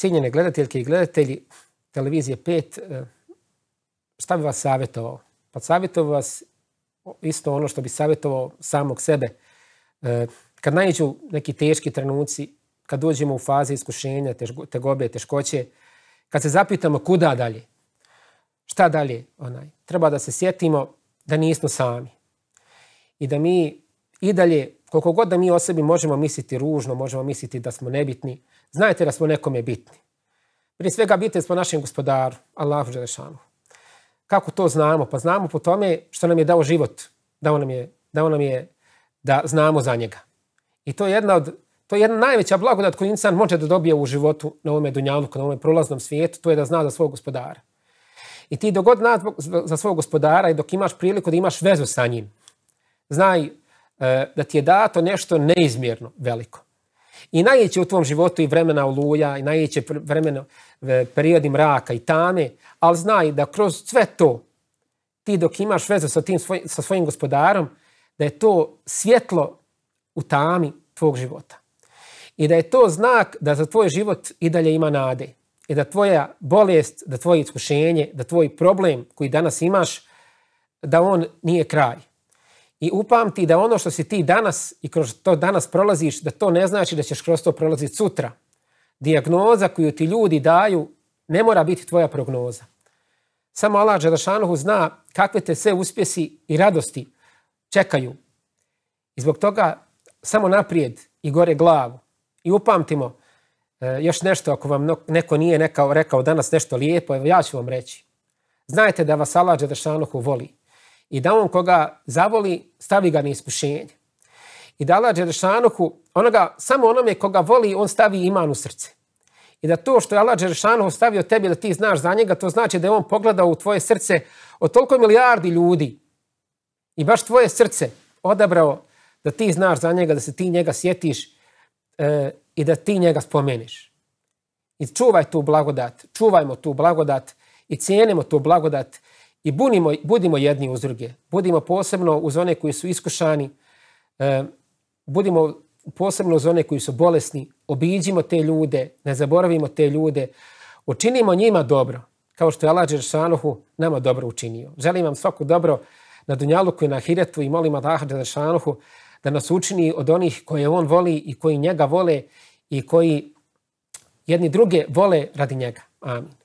Cijenjene gledateljke i gledatelji televizije 5, e, šta bi vas savjetovao? Pa savjetovao vas isto ono što bi savjetovao samog sebe. E, kad naiđu neki teški trenuci, kad dođemo u fazi iskušenja, tegobe, teškoće, kad se zapitamo kuda dalje, šta dalje, onaj, treba da se sjetimo da nismo sami i da mi i dalje koliko god da mi o sebi možemo misliti ružno, možemo misliti da smo nebitni, znajte da smo nekome bitni. Prije svega bitni smo našem gospodaru, Allahu Đelešanu. Kako to znamo? Pa znamo po tome što nam je dao život, dao nam je, dao nam je da znamo za njega. I to je jedna od to je jedna najveća blagodat koju insan može da dobije u životu na ovome Dunjavnuku, na ovome prolaznom svijetu, to je da zna za svog gospodara. I ti god znaš za svog gospodara i dok imaš priliku da imaš vezu sa njim, znaj E, da ti je dato nešto neizmjerno veliko. I najjeće u tvom životu i vremena oluja, i najjeće vremena e, periodi mraka i tame, ali znaj da kroz sve to ti dok imaš veze sa, sa svojim gospodarom, da je to svjetlo u tami tvog života. I da je to znak da za tvoj život i dalje ima nade. I da tvoja bolest, da tvoje iskušenje, da tvoj problem koji danas imaš, da on nije kraj i upamti da ono što si ti danas i kroz to danas prolaziš, da to ne znači da ćeš kroz to prolaziti sutra. Dijagnoza koju ti ljudi daju ne mora biti tvoja prognoza. Samo Allah šanohu zna kakve te sve uspjesi i radosti čekaju. I zbog toga samo naprijed i gore glavu. I upamtimo e, još nešto ako vam neko nije rekao danas nešto lijepo, evo ja ću vam reći. Znajte da vas Allah šanohu voli i da on koga zavoli stavi ga na iskušenje. I da Allah Đerešanuhu, onoga, samo onome koga voli, on stavi iman u srce. I da to što je Allah Đerešanuhu stavio tebi da ti znaš za njega, to znači da je on pogledao u tvoje srce od toliko milijardi ljudi i baš tvoje srce odabrao da ti znaš za njega, da se ti njega sjetiš e, i da ti njega spomeniš. I čuvaj tu blagodat, čuvajmo tu blagodat i cijenimo tu blagodat i budimo jedni uz druge. Budimo posebno uz one koji su iskušani, e, budimo posebno uz one koji su bolesni, obiđimo te ljude, ne zaboravimo te ljude, učinimo njima dobro, kao što je Allah Đeršanuhu nama dobro učinio. Želim vam svako dobro na Dunjaluku i na Hiretu i molim Allah Đeršanuhu da nas učini od onih koje on voli i koji njega vole i koji jedni druge vole radi njega. Amin.